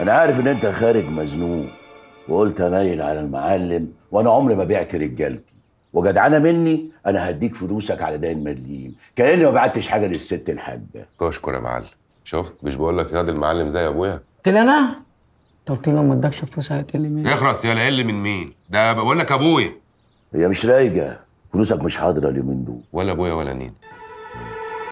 انا عارف ان انت خارج مزنوق وقلت اميل على المعلم وانا عمري ما بعت رجالتي وجدعانه مني انا هديك فلوسك على دين مليم كاني ما بعتش حاجه للست الحاجه تشكر يا معلم شفت مش بقول لك ياض المعلم زي ابويا قلت انا انت قلت له لو ما ادكش فلوس هيقل مين اخرس يا يقل من مين ده بقول لك ابويا هي مش رايجه فلوسك مش حاضره اليومين دول ولا ابويا ولا نين